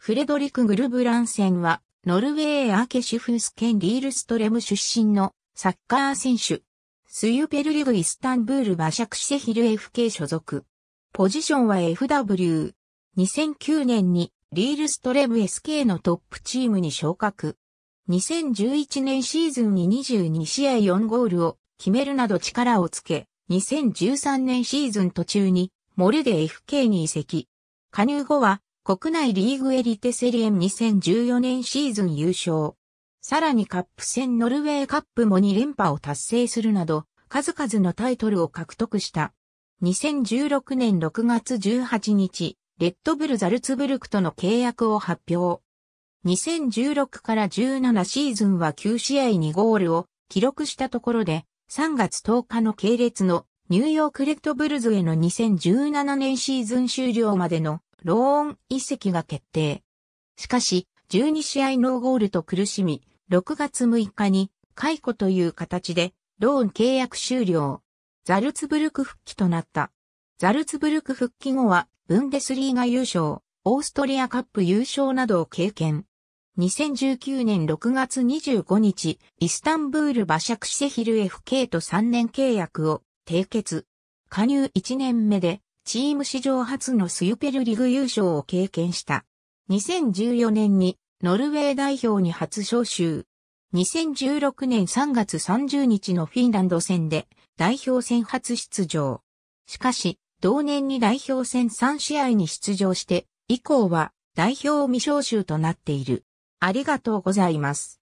フレドリク・グルブランセンは、ノルウェー・アーケシュフス県リールストレム出身のサッカー選手。スユペルリグ・イスタンブール・バシャクシセヒル FK 所属。ポジションは FW。2009年にリールストレム SK のトップチームに昇格。2011年シーズンに22試合4ゴールを決めるなど力をつけ、2013年シーズン途中にモルデ FK に移籍。加入後は国内リーグエリテセリエン2014年シーズン優勝。さらにカップ戦ノルウェーカップも2連覇を達成するなど、数々のタイトルを獲得した。2016年6月18日、レッドブルザルツブルクとの契約を発表。2016から17シーズンは9試合にゴールを記録したところで、3月10日の系列のニューヨークレッドブルズへの2017年シーズン終了までのローン移籍が決定。しかし、12試合ノーゴールと苦しみ、6月6日に解雇という形でローン契約終了。ザルツブルク復帰となった。ザルツブルク復帰後は、ブンデスリーガ優勝、オーストリアカップ優勝などを経験。2019年6月25日、イスタンブール馬借シセヒル FK と3年契約を締結。加入1年目で、チーム史上初のスユペルリグ優勝を経験した。2014年に、ノルウェー代表に初招集。2016年3月30日のフィンランド戦で、代表戦初出場。しかし、同年に代表戦3試合に出場して、以降は代表未招集となっている。ありがとうございます。